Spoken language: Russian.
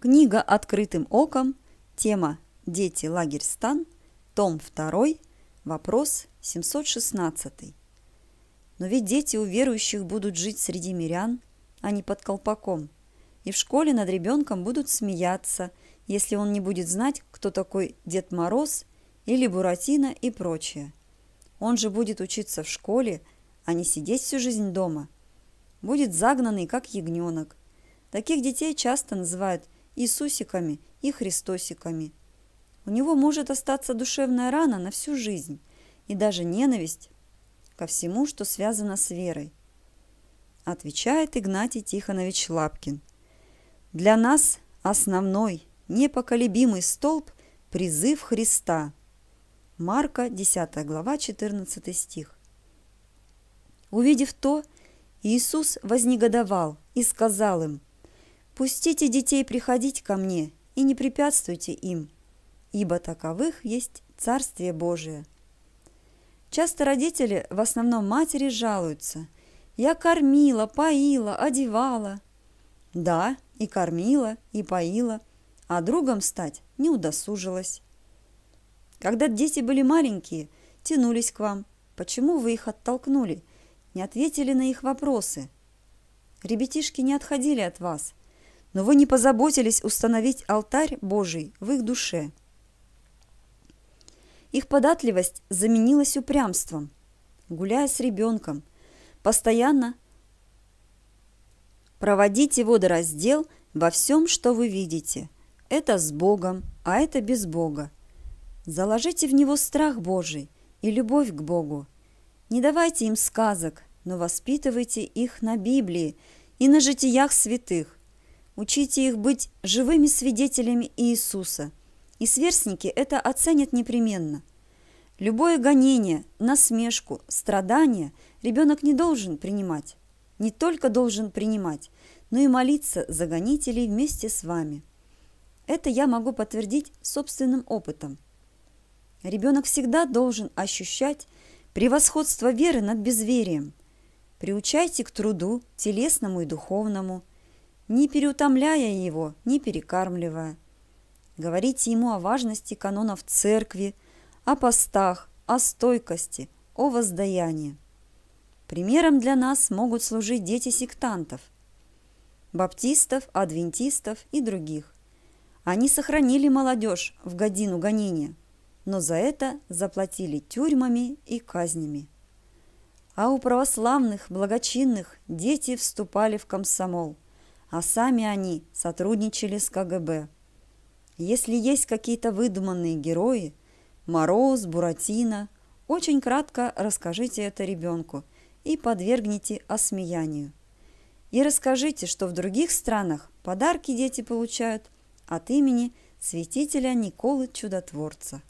Книга «Открытым оком», тема «Дети, лагерь, стан», том 2, вопрос 716. Но ведь дети у верующих будут жить среди мирян, а не под колпаком, и в школе над ребенком будут смеяться, если он не будет знать, кто такой Дед Мороз или Буратино и прочее. Он же будет учиться в школе, а не сидеть всю жизнь дома. Будет загнанный, как ягненок. Таких детей часто называют Иисусиками и Христосиками. У него может остаться душевная рана на всю жизнь и даже ненависть ко всему, что связано с верой. Отвечает Игнатий Тихонович Лапкин. Для нас основной, непоколебимый столб – призыв Христа. Марка, 10 глава, 14 стих. Увидев то, Иисус вознегодовал и сказал им, Пустите детей приходить ко мне и не препятствуйте им, ибо таковых есть Царствие Божие. Часто родители, в основном матери, жалуются. Я кормила, поила, одевала. Да, и кормила, и поила, а другом стать не удосужилась. Когда дети были маленькие, тянулись к вам. Почему вы их оттолкнули? Не ответили на их вопросы. Ребятишки не отходили от вас – но вы не позаботились установить алтарь Божий в их душе. Их податливость заменилась упрямством. Гуляя с ребенком, постоянно проводите водораздел во всем, что вы видите. Это с Богом, а это без Бога. Заложите в него страх Божий и любовь к Богу. Не давайте им сказок, но воспитывайте их на Библии и на житиях святых. Учите их быть живыми свидетелями Иисуса. И сверстники это оценят непременно. Любое гонение, насмешку, страдание ребенок не должен принимать. Не только должен принимать, но и молиться за гонителей вместе с вами. Это я могу подтвердить собственным опытом. Ребенок всегда должен ощущать превосходство веры над безверием. Приучайте к труду, телесному и духовному, не переутомляя его, не перекармливая. Говорите ему о важности канонов церкви, о постах, о стойкости, о воздаянии. Примером для нас могут служить дети сектантов, баптистов, адвентистов и других. Они сохранили молодежь в годину гонения, но за это заплатили тюрьмами и казнями. А у православных, благочинных дети вступали в комсомол – а сами они сотрудничали с КГБ. Если есть какие-то выдуманные герои, Мороз, Буратино, очень кратко расскажите это ребенку и подвергните осмеянию. И расскажите, что в других странах подарки дети получают от имени святителя Николы Чудотворца.